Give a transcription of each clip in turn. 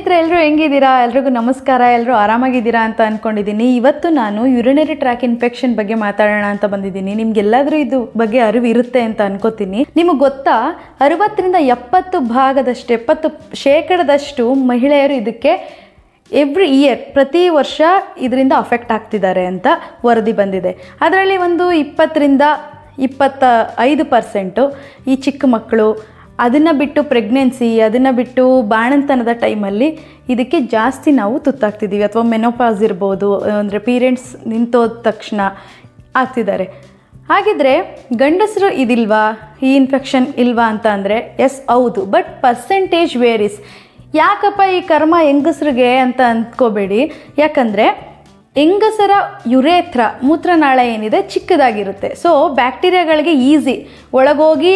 ಸ್ನೇಹಿತರೆ ಎಲ್ಲರೂ ಹೆಂಗಿದ್ದೀರಾ ಎಲ್ರಿಗೂ ನಮಸ್ಕಾರ ಎಲ್ಲರೂ ಆರಾಮಾಗಿದ್ದೀರಾ ಅಂತ ಅಂದ್ಕೊಂಡಿದ್ದೀನಿ ಇವತ್ತು ನಾನು ಯುರಿನರಿ ಟ್ರ್ಯಾಕ್ ಇನ್ಫೆಕ್ಷನ್ ಬಗ್ಗೆ ಮಾತಾಡೋಣ ಅಂತ ಬಂದಿದ್ದೀನಿ ನಿಮ್ಗೆಲ್ಲಾದರೂ ಇದು ಬಗ್ಗೆ ಅರಿವಿರುತ್ತೆ ಅಂತ ಅನ್ಕೋತೀನಿ ನಿಮಗೆ ಗೊತ್ತಾ ಅರವತ್ತರಿಂದ ಎಪ್ಪತ್ತು ಭಾಗದಷ್ಟು ಎಪ್ಪತ್ತು ಶೇಕಡದಷ್ಟು ಮಹಿಳೆಯರು ಇದಕ್ಕೆ ಎವ್ರಿ ಇಯರ್ ಪ್ರತಿ ವರ್ಷ ಇದರಿಂದ ಅಫೆಕ್ಟ್ ಆಗ್ತಿದ್ದಾರೆ ಅಂತ ವರದಿ ಬಂದಿದೆ ಅದರಲ್ಲಿ ಒಂದು ಇಪ್ಪತ್ತರಿಂದ ಇಪ್ಪತ್ತ ಐದು ಪರ್ಸೆಂಟು ಈ ಚಿಕ್ಕ ಮಕ್ಕಳು ಅದನ್ನು ಬಿಟ್ಟು ಪ್ರೆಗ್ನೆನ್ಸಿ ಅದನ್ನು ಬಿಟ್ಟು ಬಾಣಂತನದ ಟೈಮಲ್ಲಿ ಇದಕ್ಕೆ ಜಾಸ್ತಿ ನಾವು ತುತ್ತಾಗ್ತಿದ್ದೀವಿ ಅಥವಾ ಮೆನೋಪಾಸ್ ಇರ್ಬೋದು ಅಂದರೆ ಪೀರೆಂಟ್ಸ್ ನಿಂತೋದ ತಕ್ಷಣ ಆಗ್ತಿದ್ದಾರೆ ಹಾಗಿದ್ರೆ ಗಂಡಸರು ಇದಿಲ್ವಾ ಈ ಇನ್ಫೆಕ್ಷನ್ ಇಲ್ವಾ ಅಂತ ಅಂದರೆ ಎಸ್ ಹೌದು ಬಟ್ ಪರ್ಸೆಂಟೇಜ್ ವೇರಿಸ್ ಯಾಕಪ್ಪ ಈ ಕರ್ಮ ಹೆಂಗಸ್ರಿಗೆ ಅಂತ ಅಂದ್ಕೋಬೇಡಿ ಯಾಕಂದರೆ ಹೆಂಗಸರ ಯುರೇತ್ರ ಮೂತ್ರನಾಳ ಏನಿದೆ ಚಿಕ್ಕದಾಗಿರುತ್ತೆ ಸೊ ಬ್ಯಾಕ್ಟೀರಿಯಾಗಳಿಗೆ ಈಸಿ ಒಳಗೋಗಿ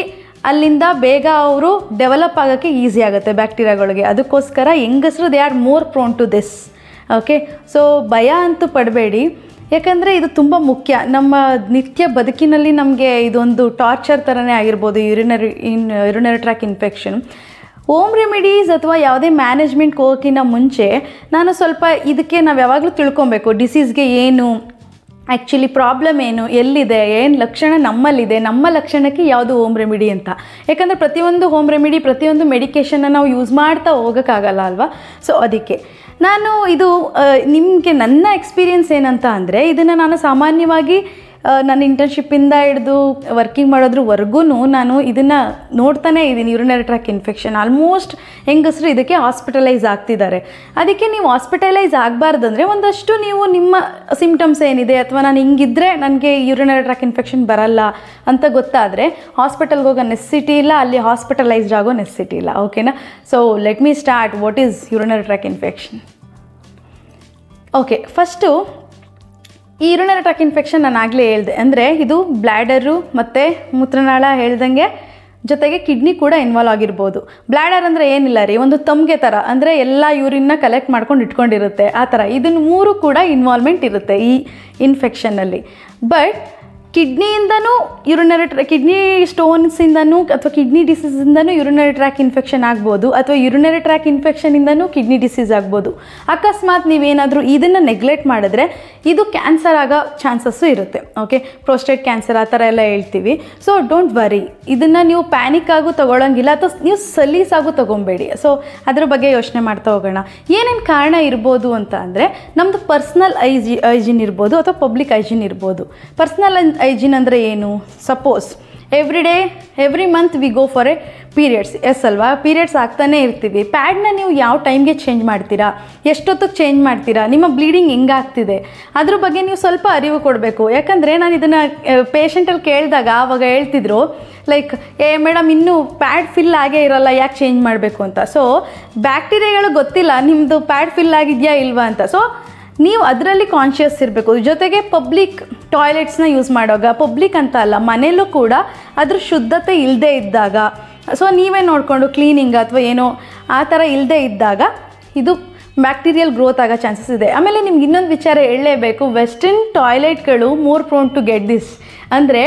ಅಲ್ಲಿಂದ ಬೇಗ ಅವರು ಡೆವಲಪ್ ಆಗೋಕ್ಕೆ ಈಸಿ ಆಗುತ್ತೆ ಬ್ಯಾಕ್ಟೀರಿಯಾಗಳಿಗೆ ಅದಕ್ಕೋಸ್ಕರ ಹೆಂಗಸರು they are more prone to this okay so ಭಯ ಅಂತೂ ಪಡಬೇಡಿ ಯಾಕಂದರೆ ಇದು ತುಂಬ ಮುಖ್ಯ ನಮ್ಮ ನಿತ್ಯ ಬದುಕಿನಲ್ಲಿ ನಮಗೆ ಇದೊಂದು ಟಾರ್ಚರ್ ಥರನೇ ಆಗಿರ್ಬೋದು urinary in urinary tract infection home remedies ಅಥವಾ ಯಾವುದೇ ಮ್ಯಾನೇಜ್ಮೆಂಟ್ಗೆ ಹೋಗೋಕ್ಕಿಂತ ಮುಂಚೆ ನಾನು ಸ್ವಲ್ಪ ಇದಕ್ಕೆ ನಾವು ಯಾವಾಗಲೂ ತಿಳ್ಕೊಬೇಕು ಡಿಸೀಸ್ಗೆ ಏನು ಆ್ಯಕ್ಚುಲಿ ಪ್ರಾಬ್ಲಮ್ ಏನು ಎಲ್ಲಿದೆ ಏನು ಲಕ್ಷಣ ನಮ್ಮಲ್ಲಿದೆ ನಮ್ಮ ಲಕ್ಷಣಕ್ಕೆ ಯಾವುದು ಹೋಮ್ ರೆಮಿಡಿ ಅಂತ ಯಾಕಂದರೆ ಪ್ರತಿಯೊಂದು ಹೋಮ್ ರೆಮಿಡಿ ಪ್ರತಿಯೊಂದು ಮೆಡಿಕೇಷನ್ನ ನಾವು ಯೂಸ್ ಮಾಡ್ತಾ ಹೋಗೋಕ್ಕಾಗಲ್ಲ ಅಲ್ವಾ ಸೊ ಅದಕ್ಕೆ ನಾನು ಇದು ನಿಮಗೆ ನನ್ನ ಎಕ್ಸ್ಪೀರಿಯನ್ಸ್ ಏನಂತ ಅಂದರೆ ಇದನ್ನು ನಾನು ಸಾಮಾನ್ಯವಾಗಿ ನಾನು ಇಂಟರ್ನ್ಶಿಪ್ಪಿಂದ ಹಿಡಿದು ವರ್ಕಿಂಗ್ ಮಾಡೋದ್ರವರೆಗೂ ನಾನು ಇದನ್ನು ನೋಡ್ತಾನೇ ಇದ್ದೀನಿ ಯೂರಿನರಿ ಟ್ರ್ಯಾಕ್ ಇನ್ಫೆಕ್ಷನ್ ಆಲ್ಮೋಸ್ಟ್ ಹೆಂಗಸರು ಇದಕ್ಕೆ ಹಾಸ್ಪಿಟಲೈಸ್ ಆಗ್ತಿದ್ದಾರೆ ಅದಕ್ಕೆ ನೀವು ಹಾಸ್ಪಿಟಲೈಸ್ ಆಗಬಾರ್ದಂದ್ರೆ ಒಂದಷ್ಟು ನೀವು ನಿಮ್ಮ ಸಿಂಪ್ಟಮ್ಸ್ ಏನಿದೆ ಅಥವಾ ನಾನು ಹಿಂಗಿದ್ರೆ ನನಗೆ ಯೂರಿನರಿ ಟ್ರ್ಯಾಕ್ ಇನ್ಫೆಕ್ಷನ್ ಬರಲ್ಲ ಅಂತ ಗೊತ್ತಾದರೆ ಹಾಸ್ಪಿಟಲ್ಗೆ ಹೋಗೋ ನೆಸ್ಸಿಟಿ ಇಲ್ಲ ಅಲ್ಲಿ ಹಾಸ್ಪಿಟಲೈಸ್ಡ್ ಆಗೋ ನೆಸ್ಸಿಟಿ ಇಲ್ಲ ಓಕೆನಾ so let me start what is urinary tract infection okay first ಈ ಟಾಕ್ ಇನ್ಫೆಕ್ಷನ್ ನಾನು ಆಗಲೇ ಹೇಳಿದೆ ಅಂದರೆ ಇದು ಬ್ಲ್ಯಾಡರು ಮತ್ತು ಮೂತ್ರನಾಳ ಹೇಳ್ದಂಗೆ ಜೊತೆಗೆ ಕಿಡ್ನಿ ಕೂಡ ಇನ್ವಾಲ್ವ್ ಆಗಿರ್ಬೋದು ಬ್ಲ್ಯಾಡರ್ ಅಂದರೆ ಏನಿಲ್ಲ ರೀ ಒಂದು ತಮಗೆ ಥರ ಅಂದರೆ ಎಲ್ಲ ಯೂರಿನ್ನ ಕಲೆಕ್ಟ್ ಮಾಡ್ಕೊಂಡು ಇಟ್ಕೊಂಡಿರುತ್ತೆ ಆ ಥರ ಇದನ್ನು ಮೂರು ಕೂಡ ಇನ್ವಾಲ್ವ್ಮೆಂಟ್ ಇರುತ್ತೆ ಈ ಇನ್ಫೆಕ್ಷನ್ನಲ್ಲಿ ಬಟ್ ಕಿಡ್ನಿಯಿಂದನೂ ಯುರಿನರಿ ಟ್ರ್ಯಾಕ್ ಕಿಡ್ನಿ ಸ್ಟೋನ್ಸಿಂದನೂ ಅಥವಾ ಕಿಡ್ನಿ ಡಿಸೀಸಿಂದನೂ ಯುರಿನರಿ ಟ್ರ್ಯಾಕ್ ಇನ್ಫೆಕ್ಷನ್ ಆಗ್ಬೋದು ಅಥವಾ ಯುರಿನರಿ ಟ್ರ್ಯಾಕ್ ಇನ್ಫೆಕ್ಷನಿಂದನೂ ಕಿಡ್ನಿ ಡಿಸೀಸ್ ಆಗ್ಬೋದು ಅಕಸ್ಮಾತ್ ನೀವೇನಾದರೂ ಇದನ್ನು ನೆಗ್ಲೆಕ್ಟ್ ಮಾಡಿದ್ರೆ ಇದು ಕ್ಯಾನ್ಸರ್ ಆಗೋ ಚಾನ್ಸಸ್ಸು ಇರುತ್ತೆ ಓಕೆ ಪ್ರೋಸ್ಟೇಟ್ ಕ್ಯಾನ್ಸರ್ ಆ ಥರ ಎಲ್ಲ ಹೇಳ್ತೀವಿ ಸೊ ಡೋಂಟ್ ವರಿ ಇದನ್ನು ನೀವು ಪ್ಯಾನಿಕ್ ಆಗು ತೊಗೊಳಂಗಿಲ್ಲ ಅಥವಾ ನೀವು ಸಲೀಸಾಗೂ ತೊಗೊಬೇಡಿ ಸೊ ಅದರ ಬಗ್ಗೆ ಯೋಚನೆ ಮಾಡ್ತಾ ಹೋಗೋಣ ಏನೇನು ಕಾರಣ ಇರ್ಬೋದು ಅಂತ ಅಂದರೆ ನಮ್ಮದು ಪರ್ಸ್ನಲ್ ಐಜಿ ಐಜಿನ್ ಇರ್ಬೋದು ಅಥವಾ ಪಬ್ಲಿಕ್ ಐಜಿನ್ ಇರ್ಬೋದು ಪರ್ಸ್ನಲ್ ಐಜಿನ್ ಅಂದರೆ ಏನು suppose every day every month we go for a periods yes ಅಲ್ವಾ ಪೀರಿಯಡ್ಸ್ ಆಗ್ತಾನೆ ಇರ್ತೀವಿ ಪ್ಯಾಡ್ನ ನೀವು ಯಾವ ಟೈಮ್ಗೆ ಚೇಂಜ್ ಮಾಡ್ತೀರಾ ಎಷ್ಟೊತ್ತಿಗೆ ಚೇಂಜ್ ಮಾಡ್ತೀರಾ ನಿಮ್ಮ ಬ್ಲೀಡಿಂಗ್ ಹೆಂಗಾಗ್ತಿದೆ ಅದ್ರ ಬಗ್ಗೆ ನೀವು ಸ್ವಲ್ಪ ಅರಿವು ಕೊಡಬೇಕು ಯಾಕಂದರೆ ನಾನು ಇದನ್ನು ಪೇಷಂಟಲ್ಲಿ ಕೇಳಿದಾಗ ಆವಾಗ ಹೇಳ್ತಿದ್ರು ಲೈಕ್ ಏ ಮೇಡಮ್ ಇನ್ನೂ ಪ್ಯಾಡ್ ಫಿಲ್ ಆಗೇ ಇರೋಲ್ಲ ಯಾಕೆ ಚೇಂಜ್ ಮಾಡಬೇಕು ಅಂತ ಸೊ ಬ್ಯಾಕ್ಟೀರಿಯಾಗಳು ಗೊತ್ತಿಲ್ಲ ನಿಮ್ಮದು ಪ್ಯಾಡ್ ಫಿಲ್ ಆಗಿದೆಯಾ ಇಲ್ವಾ ಅಂತ ಸೊ ನೀವು ಅದರಲ್ಲಿ ಕಾನ್ಷಿಯಸ್ ಇರಬೇಕು ಜೊತೆಗೆ ಪಬ್ಲಿಕ್ ಟಾಯ್ಲೆಟ್ಸ್ನ ಯೂಸ್ ಮಾಡುವಾಗ ಪಬ್ಲಿಕ್ ಅಂತ ಅಲ್ಲ ಮನೆಯಲ್ಲೂ ಕೂಡ ಅದ್ರ ಶುದ್ಧತೆ ಇಲ್ಲದೆ ಇದ್ದಾಗ ಸೊ ನೀವೇ ನೋಡಿಕೊಂಡು ಕ್ಲೀನಿಂಗ್ ಅಥವಾ ಏನೋ ಆ ಥರ ಇಲ್ಲದೆ ಇದ್ದಾಗ ಇದು ಬ್ಯಾಕ್ಟೀರಿಯಲ್ ಗ್ರೋತ್ ಆಗೋ ಚಾನ್ಸಸ್ ಇದೆ ಆಮೇಲೆ ನಿಮ್ಗೆ ಇನ್ನೊಂದು ವಿಚಾರ ಹೇಳಲೇಬೇಕು ವೆಸ್ಟರ್ನ್ ಟಾಯ್ಲೆಟ್ಗಳು more prone to get this ಅಂದರೆ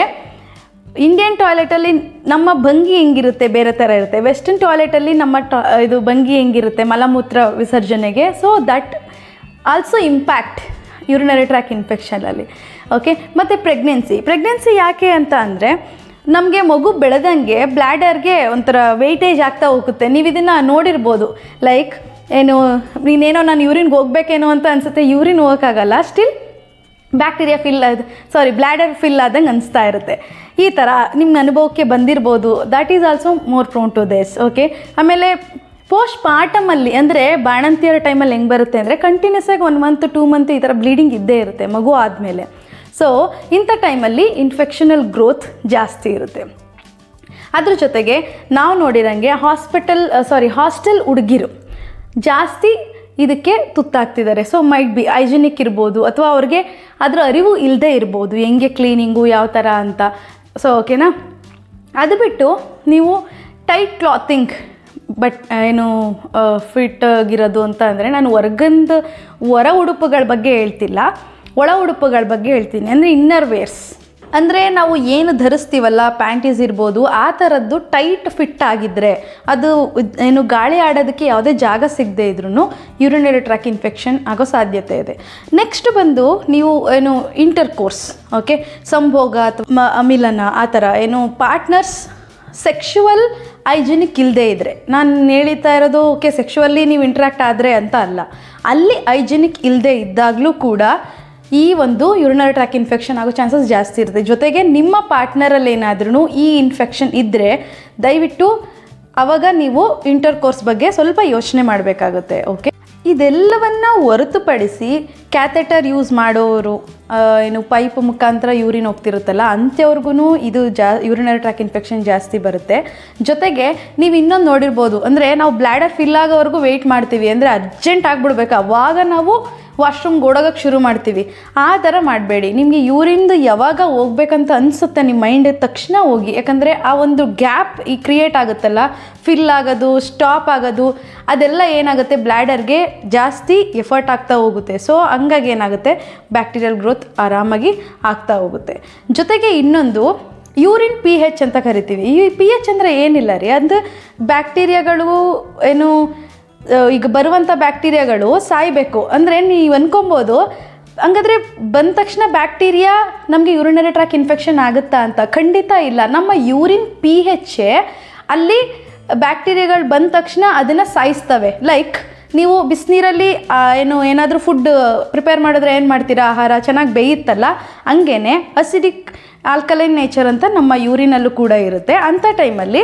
ಇಂಡಿಯನ್ ಟಾಯ್ಲೆಟಲ್ಲಿ ನಮ್ಮ ಭಂಗಿ ಹೆಂಗಿರುತ್ತೆ ಬೇರೆ ಥರ ಇರುತ್ತೆ ವೆಸ್ಟರ್ನ್ ಟಾಯ್ಲೆಟಲ್ಲಿ ನಮ್ಮ ಟಾ ಇದು ಭಂಗಿ ಹೆಂಗಿರುತ್ತೆ ಮಲಮೂತ್ರ ವಿಸರ್ಜನೆಗೆ so that also impact urinary tract ಇನ್ಫೆಕ್ಷನಲ್ಲಿ ಓಕೆ ಮತ್ತು ಪ್ರೆಗ್ನೆನ್ಸಿ ಪ್ರೆಗ್ನೆನ್ಸಿ ಯಾಕೆ ಅಂತ ಅಂದರೆ ನಮಗೆ ಮಗು ಬೆಳೆದಂಗೆ ಬ್ಲ್ಯಾಡರ್ಗೆ ಒಂಥರ ವೆಯ್ಟೇಜ್ ಆಗ್ತಾ ಹೋಗುತ್ತೆ ನೀವು ಇದನ್ನು ನೋಡಿರ್ಬೋದು ಲೈಕ್ ಏನು ನೀನೇನೋ ನಾನು ಯೂರಿನ್ಗೆ ಹೋಗ್ಬೇಕೇನೋ ಅಂತ ಅನಿಸುತ್ತೆ ಯೂರಿನ್ ಹೋಗೋಕ್ಕಾಗಲ್ಲ ಸ್ಟಿಲ್ ಬ್ಯಾಕ್ಟೀರಿಯಾ ಫಿಲ್ ಅದು ಸಾರಿ ಬ್ಲ್ಯಾಡರ್ ಫಿಲ್ ಆದಂಗೆ ಅನಿಸ್ತಾ ಇರುತ್ತೆ ಈ ಥರ ನಿಮ್ಮ ಅನುಭವಕ್ಕೆ ಬಂದಿರ್ಬೋದು that is also more prone to this okay ಆಮೇಲೆ ಪೋಸ್ಟ್ ಪಾರ್ಟಮಲ್ಲಿ ಅಂದರೆ ಬಾಣಂತಿಯರ ಟೈಮಲ್ಲಿ ಹೆಂಗೆ ಬರುತ್ತೆ ಅಂದರೆ ಕಂಟಿನ್ಯೂಸ್ ಆಗಿ ಒನ್ ಮಂತ್ ಟೂ ಮಂತ್ ಈ ಥರ ಬ್ಲೀಡಿಂಗ್ ಇದ್ದೇ ಇರುತ್ತೆ ಮಗು ಆದಮೇಲೆ ಸೊ ಇಂಥ ಟೈಮಲ್ಲಿ ಇನ್ಫೆಕ್ಷನಲ್ ಗ್ರೋತ್ ಜಾಸ್ತಿ ಇರುತ್ತೆ ಅದ್ರ ಜೊತೆಗೆ ನಾವು ನೋಡಿರಂಗೆ ಹಾಸ್ಪಿಟಲ್ ಸಾರಿ ಹಾಸ್ಟೆಲ್ ಹುಡುಗಿರು ಜಾಸ್ತಿ ಇದಕ್ಕೆ ತುತ್ತಾಗ್ತಿದ್ದಾರೆ ಸೊ ಮೈಟ್ ಬಿ ಹೈಜಿನಿಕ್ ಇರ್ಬೋದು ಅಥವಾ ಅವ್ರಿಗೆ ಅದರ ಅರಿವು ಇಲ್ಲದೆ ಇರ್ಬೋದು ಹೆಂಗೆ ಕ್ಲೀನಿಂಗು ಯಾವ ಥರ ಅಂತ ಸೊ ಓಕೆನಾ ಅದು ಬಿಟ್ಟು ನೀವು ಟೈಟ್ ಕ್ಲಾತಿಂಗ್ ಬಟ್ ಏನು ಫಿಟ್ ಆಗಿರೋದು ಅಂತ ಅಂದರೆ ನಾನು ಹೊರಗಂದು ಹೊರ ಉಡುಪುಗಳ ಬಗ್ಗೆ ಹೇಳ್ತಿಲ್ಲ ಒಳ ಉಡುಪುಗಳ ಬಗ್ಗೆ ಹೇಳ್ತೀನಿ ಅಂದರೆ ಇನ್ನರ್ ವೇರ್ಸ್ ಅಂದರೆ ನಾವು ಏನು ಧರಿಸ್ತೀವಲ್ಲ ಪ್ಯಾಂಟೀಸ್ ಇರ್ಬೋದು ಆ ಥರದ್ದು ಟೈಟ್ ಫಿಟ್ ಆಗಿದ್ದರೆ ಅದು ಏನು ಗಾಳಿ ಆಡೋದಕ್ಕೆ ಯಾವುದೇ ಜಾಗ ಸಿಗದೆ ಇದ್ರೂ ಯೂರಿನರಿ ಟ್ರ್ಯಾಕ್ ಇನ್ಫೆಕ್ಷನ್ ಆಗೋ ಸಾಧ್ಯತೆ ಇದೆ ನೆಕ್ಸ್ಟ್ ಬಂದು ನೀವು ಏನು ಇಂಟರ್ ಕೋರ್ಸ್ ಓಕೆ ಸಂಭೋಗ ಅಥವಾ ಅಮಿಲನ ಆ ಥರ ಏನು ಪಾರ್ಟ್ನರ್ಸ್ ಸೆಕ್ಷುವಲ್ ಹೈಜಿನಿಕ್ ಇಲ್ಲದೆ ಇದ್ದರೆ ನಾನು ಹೇಳ್ತಾ ಇರೋದು ಓಕೆ ಸೆಕ್ಷುವಲ್ಲಿ ನೀವು ಇಂಟ್ರ್ಯಾಕ್ಟ್ ಆದರೆ ಅಂತ ಅಲ್ಲ ಅಲ್ಲಿ ಹೈಜಿನಿಕ್ ಇಲ್ಲದೆ ಇದ್ದಾಗಲೂ ಕೂಡ ಈ ಒಂದು ಯುರಿನರಿ ಟ್ರ್ಯಾಕ್ ಇನ್ಫೆಕ್ಷನ್ ಆಗೋ ಚಾನ್ಸಸ್ ಜಾಸ್ತಿ ಇರುತ್ತೆ ಜೊತೆಗೆ ನಿಮ್ಮ ಪಾರ್ಟ್ನರಲ್ಲಿ ಏನಾದ್ರೂ ಈ ಇನ್ಫೆಕ್ಷನ್ ಇದ್ದರೆ ದಯವಿಟ್ಟು ಆವಾಗ ನೀವು ಇಂಟರ್ ಕೋರ್ಸ್ ಬಗ್ಗೆ ಸ್ವಲ್ಪ ಯೋಚನೆ ಮಾಡಬೇಕಾಗುತ್ತೆ ಓಕೆ ಇದೆಲ್ಲವನ್ನು ಹೊರತುಪಡಿಸಿ ಕ್ಯಾಥೆಟರ್ ಯೂಸ್ ಮಾಡೋರು ಏನು ಪೈಪ್ ಮುಖಾಂತರ ಯೂರಿನ್ ಹೋಗ್ತಿರುತ್ತಲ್ಲ ಅಂಥವ್ರಿಗೂ ಇದು ಜಾ ಯೂರಿನರಿ ಟ್ರ್ಯಾಕ್ ಇನ್ಫೆಕ್ಷನ್ ಜಾಸ್ತಿ ಬರುತ್ತೆ ಜೊತೆಗೆ ನೀವು ಇನ್ನೊಂದು ನೋಡಿರ್ಬೋದು ಅಂದರೆ ನಾವು ಬ್ಲ್ಯಾಡರ್ ಫಿಲ್ ಆಗೋವರೆಗೂ ವೆಯ್ಟ್ ಮಾಡ್ತೀವಿ ಅಂದರೆ ಅರ್ಜೆಂಟ್ ಆಗಿಬಿಡ್ಬೇಕು ಅವಾಗ ನಾವು ವಾಶ್ರೂಮ್ಗೆ ಓಡೋಗಕ್ಕೆ ಶುರು ಮಾಡ್ತೀವಿ ಆ ಥರ ಮಾಡಬೇಡಿ ನಿಮಗೆ ಇವರಿಂದ ಯಾವಾಗ ಹೋಗ್ಬೇಕಂತ ಅನಿಸುತ್ತೆ ನಿಮ್ಮ ಮೈಂಡ್ ತಕ್ಷಣ ಹೋಗಿ ಯಾಕಂದರೆ ಆ ಒಂದು ಗ್ಯಾಪ್ ಈ ಕ್ರಿಯೇಟ್ ಆಗುತ್ತಲ್ಲ ಫಿಲ್ ಆಗೋದು ಸ್ಟಾಪ್ ಆಗೋದು ಅದೆಲ್ಲ ಏನಾಗುತ್ತೆ ಬ್ಲ್ಯಾಡರ್ಗೆ ಜಾಸ್ತಿ ಎಫರ್ಟ್ ಆಗ್ತಾ ಹೋಗುತ್ತೆ ಸೊ ಹಂಗಾಗಿ ಏನಾಗುತ್ತೆ ಬ್ಯಾಕ್ಟೀರಿಯಲ್ ಗ್ರೋತ್ ಆರಾಮಾಗಿ ಆಗ್ತಾ ಹೋಗುತ್ತೆ ಜೊತೆಗೆ ಇನ್ನೊಂದು ಯೂರಿನ್ ಪಿ ಹೆಚ್ ಅಂತ ಕರಿತೀವಿ ಈ ಪಿ ಹೆಚ್ ಅಂದರೆ ಏನಿಲ್ಲ ರೀ ಅದು ಬ್ಯಾಕ್ಟೀರಿಯಾಗಳು ಏನು ಈಗ ಬರುವಂಥ ಬ್ಯಾಕ್ಟೀರಿಯಾಗಳು ಸಾಯಬೇಕು ಅಂದರೆ ನೀವು ಅನ್ಕೊಬೋದು ಹಂಗಾದ್ರೆ ಬಂದ ತಕ್ಷಣ ಬ್ಯಾಕ್ಟೀರಿಯಾ ನಮಗೆ ಯೂರಿನರಿ ಟ್ರ್ಯಾಕ್ ಇನ್ಫೆಕ್ಷನ್ ಆಗುತ್ತಾ ಅಂತ ಖಂಡಿತ ಇಲ್ಲ ನಮ್ಮ ಯೂರಿನ್ ಪಿ ಹೆಚ್ಚೆ ಅಲ್ಲಿ ಬ್ಯಾಕ್ಟೀರಿಯಾಗಳು ಬಂದ ತಕ್ಷಣ ಅದನ್ನು ಸಾಯಿಸ್ತವೆ ಲೈಕ್ ನೀವು ಬಿಸಿನೀರಲ್ಲಿ ಏನು ಏನಾದರೂ ಫುಡ್ ಪ್ರಿಪೇರ್ ಮಾಡಿದ್ರೆ ಏನು ಮಾಡ್ತೀರಾ ಆಹಾರ ಚೆನ್ನಾಗಿ ಬೇಯುತ್ತಲ್ಲ ಹಂಗೇ ಅಸಿಡಿಕ್ ಆಲ್ಕಲೈನ್ ನೇಚರ್ ಅಂತ ನಮ್ಮ ಯೂರಿನಲ್ಲೂ ಕೂಡ ಇರುತ್ತೆ ಅಂಥ ಟೈಮಲ್ಲಿ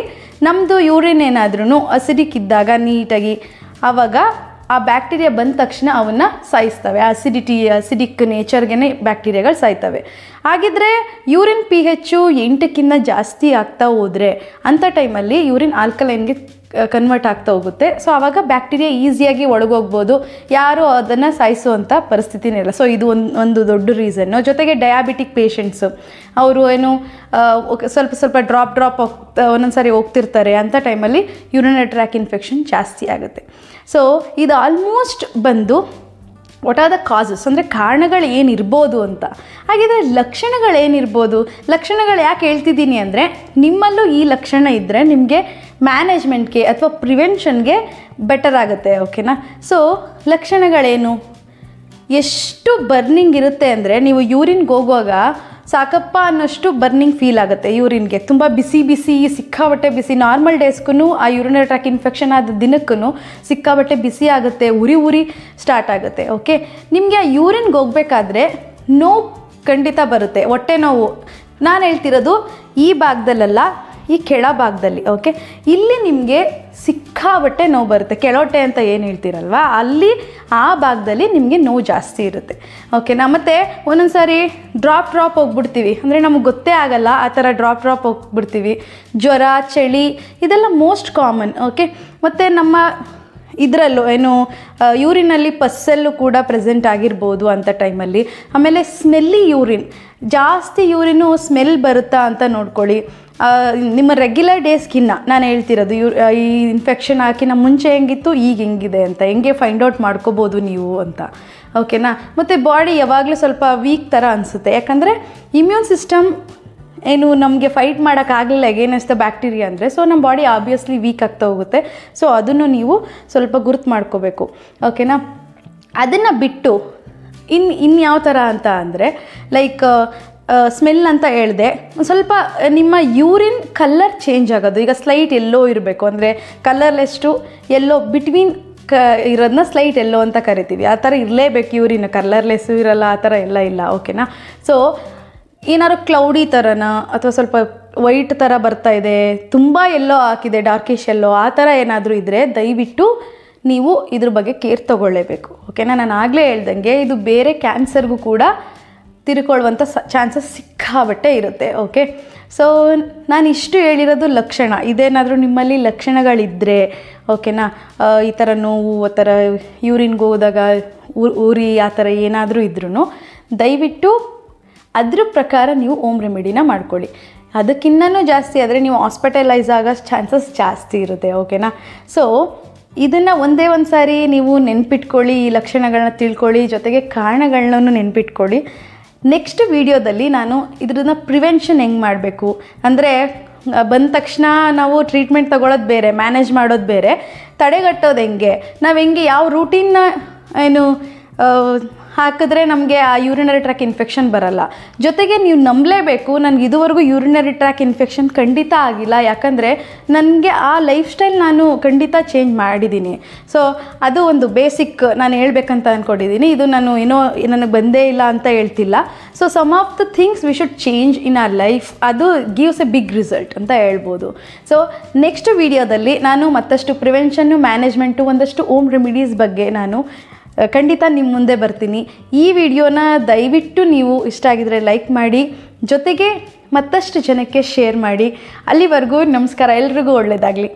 ನಮ್ಮದು ಯೂರಿನ್ ಏನಾದ್ರೂ ಅಸಿಡಿಕ್ ಇದ್ದಾಗ ನೀಟಾಗಿ ಆವಾಗ ಆ ಬ್ಯಾಕ್ಟೀರಿಯಾ ಬಂದ ತಕ್ಷಣ ಅವನ್ನು ಸಾಯಿಸ್ತವೆ ಅಸಿಡಿಟಿ ಅಸಿಡಿಕ್ ನೇಚರ್ಗೆ ಬ್ಯಾಕ್ಟೀರಿಯಾಗಳು ಸಾಯ್ತವೆ ಹಾಗಿದ್ರೆ ಯೂರಿನ್ ಪಿ ಹೆಚ್ಚು ಎಂಟಕ್ಕಿಂತ ಜಾಸ್ತಿ ಆಗ್ತಾ ಹೋದರೆ ಅಂಥ ಟೈಮಲ್ಲಿ ಯೂರಿನ್ ಆಲ್ಕಲೈನ್ಗೆ ಕನ್ವರ್ಟ್ ಆಗ್ತಾ ಹೋಗುತ್ತೆ ಸೊ ಆವಾಗ ಬ್ಯಾಕ್ಟೀರಿಯಾ ಈಸಿಯಾಗಿ ಒಳಗೋಗ್ಬೋದು ಯಾರು ಅದನ್ನು ಸಾಯಿಸುವಂಥ ಪರಿಸ್ಥಿತಿನೇ ಇಲ್ಲ ಸೊ ಇದು ಒಂದು ಒಂದು ದೊಡ್ಡ ರೀಸನ್ನು ಜೊತೆಗೆ ಡಯಾಬಿಟಿಕ್ ಪೇಷಂಟ್ಸು ಅವರು ಏನು ಸ್ವಲ್ಪ ಸ್ವಲ್ಪ ಡ್ರಾಪ್ ಡ್ರಾಪ್ ಹೋಗ್ತಾ ಒಂದೊಂದು ಸಾರಿ ಹೋಗ್ತಿರ್ತಾರೆ ಅಂಥ ಟೈಮಲ್ಲಿ ಯುರಿನರಿ ಟ್ರ್ಯಾಕ್ ಇನ್ಫೆಕ್ಷನ್ ಜಾಸ್ತಿ ಆಗುತ್ತೆ ಸೊ ಇದು ಆಲ್ಮೋಸ್ಟ್ ಬಂದು ವಾಟ್ ಆರ್ ದ ಕಾಸಸ್ ಅಂದರೆ ಕಾರಣಗಳು ಏನಿರ್ಬೋದು ಅಂತ ಹಾಗಿದ್ರೆ ಲಕ್ಷಣಗಳೇನಿರ್ಬೋದು ಲಕ್ಷಣಗಳು ಯಾಕೆ ಹೇಳ್ತಿದ್ದೀನಿ ಅಂದರೆ ನಿಮ್ಮಲ್ಲೂ ಈ ಲಕ್ಷಣ ಇದ್ದರೆ ನಿಮಗೆ ಮ್ಯಾನೇಜ್ಮೆಂಟ್ಗೆ ಅಥವಾ ಪ್ರಿವೆನ್ಷನ್ಗೆ ಬೆಟರ್ ಆಗುತ್ತೆ ಓಕೆನಾ ಸೊ ಲಕ್ಷಣಗಳೇನು ಎಷ್ಟು ಬರ್ನಿಂಗ್ ಇರುತ್ತೆ ಅಂದರೆ ನೀವು ಯೂರಿನ್ಗೆ ಹೋಗುವಾಗ ಸಾಕಪ್ಪ ಅನ್ನೋಷ್ಟು ಬರ್ನಿಂಗ್ ಫೀಲ್ ಆಗುತ್ತೆ ಯೂರಿನ್ಗೆ ತುಂಬ ಬಿಸಿ ಬಿಸಿ ಸಿಕ್ಕಾಬಟ್ಟೆ ಬಿಸಿ ನಾರ್ಮಲ್ ಡೇಸ್ಗೂ ಆ ಯೂರಿನ್ ಟ್ರ್ಯಾಕ್ ಇನ್ಫೆಕ್ಷನ್ ಆದ ದಿನಕ್ಕೂ ಸಿಕ್ಕಾಬಟ್ಟೆ ಬಿಸಿ ಆಗುತ್ತೆ ಉರಿ ಉರಿ ಸ್ಟಾರ್ಟ್ ಆಗುತ್ತೆ ಓಕೆ ನಿಮಗೆ ಆ ಯೂರಿನ್ಗೆ ಹೋಗಬೇಕಾದ್ರೆ ನೋವು ಖಂಡಿತ ಬರುತ್ತೆ ಹೊಟ್ಟೆ ನೋವು ನಾನು ಹೇಳ್ತಿರೋದು ಈ ಭಾಗದಲ್ಲೆಲ್ಲ ಈ ಕೆಳಭಾಗದಲ್ಲಿ ಓಕೆ ಇಲ್ಲಿ ನಿಮಗೆ ಸಿಕ್ಕಾಬಟ್ಟೆ ನೋವು ಬರುತ್ತೆ ಕೆಳೋಟೆ ಅಂತ ಏನು ಹೇಳ್ತೀರಲ್ವ ಅಲ್ಲಿ ಆ ಭಾಗದಲ್ಲಿ ನಿಮಗೆ ನೋವು ಜಾಸ್ತಿ ಇರುತ್ತೆ ಓಕೆನಾ ಮತ್ತೆ ಒಂದೊಂದು ಸಾರಿ ಡ್ರಾಪ್ ಡ್ರಾಪ್ ಹೋಗ್ಬಿಡ್ತೀವಿ ಅಂದರೆ ನಮಗೆ ಗೊತ್ತೇ ಆಗಲ್ಲ ಆ ಥರ ಡ್ರಾಪ್ ಡ್ರಾಪ್ ಹೋಗ್ಬಿಡ್ತೀವಿ ಜ್ವರ ಚಳಿ ಇದೆಲ್ಲ ಮೋಸ್ಟ್ ಕಾಮನ್ ಓಕೆ ಮತ್ತು ನಮ್ಮ ಇದರಲ್ಲೂ ಏನು ಯೂರಿನಲ್ಲಿ ಪಸ್ಸಲ್ಲೂ ಕೂಡ ಪ್ರೆಸೆಂಟ್ ಆಗಿರ್ಬೋದು ಅಂತ ಟೈಮಲ್ಲಿ ಆಮೇಲೆ ಸ್ಮೆಲ್ಲಿ ಯೂರಿನ್ ಜಾಸ್ತಿ ಯೂರಿನು ಸ್ಮೆಲ್ ಬರುತ್ತಾ ಅಂತ ನೋಡ್ಕೊಳ್ಳಿ ನಿಮ್ಮ ರೆಗ್ಯುಲರ್ ಡೇ ಸ್ಕಿನ್ನ ನಾನು ಹೇಳ್ತಿರೋದು ಯೂ ಈ ಇನ್ಫೆಕ್ಷನ್ ಹಾಕಿನ ಮುಂಚೆ ಹೆಂಗಿತ್ತು ಈಗ ಹೆಂಗಿದೆ ಅಂತ ಹೆಂಗೆ ಫೈಂಡ್ ಔಟ್ ಮಾಡ್ಕೋಬೋದು ನೀವು ಅಂತ ಓಕೆನಾ ಮತ್ತು ಬಾಡಿ ಯಾವಾಗಲೂ ಸ್ವಲ್ಪ ವೀಕ್ ಥರ ಅನಿಸುತ್ತೆ ಯಾಕಂದರೆ ಇಮ್ಯೂನ್ ಸಿಸ್ಟಮ್ ಏನು ನಮಗೆ ಫೈಟ್ ಮಾಡೋಕ್ಕಾಗಲಿಲ್ಲ ಏನಿಸ್ತಾ ಬ್ಯಾಕ್ಟೀರಿಯಾ ಅಂದರೆ ಸೊ ನಮ್ಮ ಬಾಡಿ ಆಬ್ವಿಯಸ್ಲಿ ವೀಕ್ ಆಗ್ತಾ ಹೋಗುತ್ತೆ ಸೊ ಅದನ್ನು ನೀವು ಸ್ವಲ್ಪ ಗುರುತು ಮಾಡ್ಕೋಬೇಕು ಓಕೆನಾ ಅದನ್ನು ಬಿಟ್ಟು ಇನ್ನು ಯಾವ ಥರ ಅಂತ ಅಂದರೆ ಲೈಕ್ ಸ್ಮೆಲ್ ಅಂತ ಹೇಳಿದೆ ಸ್ವಲ್ಪ ನಿಮ್ಮ ಯೂರಿನ್ ಕಲ್ಲರ್ ಚೇಂಜ್ ಆಗೋದು ಈಗ ಸ್ಲೈಟ್ ಎಲ್ಲೋ ಇರಬೇಕು ಅಂದರೆ ಟು ಎಲ್ಲೋ ಬಿಟ್ವೀನ್ ಕ ಇರೋದನ್ನ ಸ್ಲೈಟ್ ಎಲ್ಲೋ ಅಂತ ಕರಿತೀವಿ ಆ ಥರ ಇರಲೇಬೇಕು ಯೂರಿನ್ ಕಲ್ಲರ್ಲೆಸ್ಸು ಇರಲ್ಲ ಆ ಥರ ಎಲ್ಲ ಇಲ್ಲ ಓಕೆನಾ ಸೊ ಏನಾದ್ರು ಕ್ಲೌಡಿ ಥರನ ಅಥವಾ ಸ್ವಲ್ಪ ವೈಟ್ ಥರ ಬರ್ತಾ ಇದೆ ತುಂಬ ಎಲ್ಲೋ ಹಾಕಿದೆ ಡಾರ್ಕಿಶ್ ಎಲ್ಲೋ ಆ ಥರ ಏನಾದರೂ ಇದ್ದರೆ ದಯವಿಟ್ಟು ನೀವು ಇದ್ರ ಬಗ್ಗೆ ಕೇರ್ ತೊಗೊಳ್ಳೇಬೇಕು ಓಕೆನಾ ನಾನು ಆಗಲೇ ಹೇಳ್ದಂಗೆ ಇದು ಬೇರೆ ಕ್ಯಾನ್ಸರ್ಗೂ ಕೂಡ ತಿರ್ಕೊಳ್ಳುವಂಥ ಸ ಚಾನ್ಸಸ್ ಸಿಕ್ಕಾಬಟ್ಟೆ ಇರುತ್ತೆ ಓಕೆ ಸೊ ನಾನು ಇಷ್ಟು ಹೇಳಿರೋದು ಲಕ್ಷಣ ಇದೇನಾದರೂ ನಿಮ್ಮಲ್ಲಿ ಲಕ್ಷಣಗಳಿದ್ದರೆ ಓಕೆನಾ ಈ ಥರ ನೋವು ಆ ಥರ ಯೂರಿನ್ಗೆ ಹೋದಾಗ ಊರಿ ಆ ಥರ ಏನಾದರೂ ಇದ್ರೂ ದಯವಿಟ್ಟು ಅದ್ರ ಪ್ರಕಾರ ನೀವು ಓಮ್ ರೆಮಿಡಿನ ಮಾಡ್ಕೊಳ್ಳಿ ಅದಕ್ಕಿನ್ನೂ ಜಾಸ್ತಿ ಆದರೆ ನೀವು ಹಾಸ್ಪಿಟಲೈಸ್ ಆಗೋ ಚಾನ್ಸಸ್ ಜಾಸ್ತಿ ಇರುತ್ತೆ ಓಕೆನಾ ಸೊ ಇದನ್ನು ಒಂದೇ ಒಂದು ಸಾರಿ ನೀವು ನೆನ್ಪಿಟ್ಕೊಳ್ಳಿ ಈ ಲಕ್ಷಣಗಳನ್ನ ತಿಳ್ಕೊಳ್ಳಿ ಜೊತೆಗೆ ಕಾರಣಗಳನ್ನೂ ನೆನ್ಪಿಟ್ಕೊಳ್ಳಿ ನೆಕ್ಸ್ಟ್ ವಿಡಿಯೋದಲ್ಲಿ ನಾನು ಇದ್ರನ್ನ ಪ್ರಿವೆನ್ಷನ್ ಹೆಂಗೆ ಮಾಡಬೇಕು ಅಂದರೆ ಬಂದ ತಕ್ಷಣ ನಾವು ಟ್ರೀಟ್ಮೆಂಟ್ ತಗೊಳ್ಳೋದು ಬೇರೆ ಮ್ಯಾನೇಜ್ ಮಾಡೋದು ಬೇರೆ ತಡೆಗಟ್ಟೋದು ಹೆಂಗೆ ನಾವು ಹೆಂಗೆ ಯಾವ ರೂಟೀನ್ನ ಏನು ಹಾಕಿದ್ರೆ ನಮಗೆ ಆ ಯೂರಿನರಿ ಟ್ರ್ಯಾಕ್ ಇನ್ಫೆಕ್ಷನ್ ಬರಲ್ಲ ಜೊತೆಗೆ ನೀವು ನಂಬಲೇಬೇಕು ನನಗೆ ಇದುವರೆಗೂ ಯೂರಿನರಿ ಟ್ರ್ಯಾಕ್ ಇನ್ಫೆಕ್ಷನ್ ಖಂಡಿತ ಆಗಿಲ್ಲ ಯಾಕಂದರೆ ನನಗೆ ಆ ಲೈಫ್ ಸ್ಟೈಲ್ ನಾನು ಖಂಡಿತ ಚೇಂಜ್ ಮಾಡಿದ್ದೀನಿ ಸೊ ಅದು ಒಂದು ಬೇಸಿಕ್ ನಾನು ಹೇಳಬೇಕಂತ ಅಂದ್ಕೊಂಡಿದ್ದೀನಿ ಇದು ನಾನು ಏನೋ ನನಗೆ ಬಂದೇ ಇಲ್ಲ ಅಂತ ಹೇಳ್ತಿಲ್ಲ so some of the things we should change in our life ಅದು ಗಿವ್ಸ್ ಎ ಬಿಗ್ ರಿಸಲ್ಟ್ ಅಂತ ಹೇಳ್ಬೋದು ಸೊ ನೆಕ್ಸ್ಟ್ ವಿಡಿಯೋದಲ್ಲಿ ನಾನು ಮತ್ತಷ್ಟು ಪ್ರಿವೆನ್ಷನ್ನು ಮ್ಯಾನೇಜ್ಮೆಂಟು ಒಂದಷ್ಟು ಓಮ್ ರೆಮಿಡೀಸ್ ಬಗ್ಗೆ ನಾನು ಖಂಡಿತ ನಿಮ್ಮ ಮುಂದೆ ಬರ್ತೀನಿ ಈ ವಿಡಿಯೋನ ದಯವಿಟ್ಟು ನೀವು ಇಷ್ಟ ಆಗಿದರೆ ಲೈಕ್ ಮಾಡಿ ಜೊತೆಗೆ ಮತ್ತಷ್ಟು ಜನಕ್ಕೆ ಶೇರ್ ಮಾಡಿ ಅಲ್ಲಿವರೆಗೂ ನಮಸ್ಕಾರ ಎಲ್ರಿಗೂ ಒಳ್ಳೆಯದಾಗಲಿ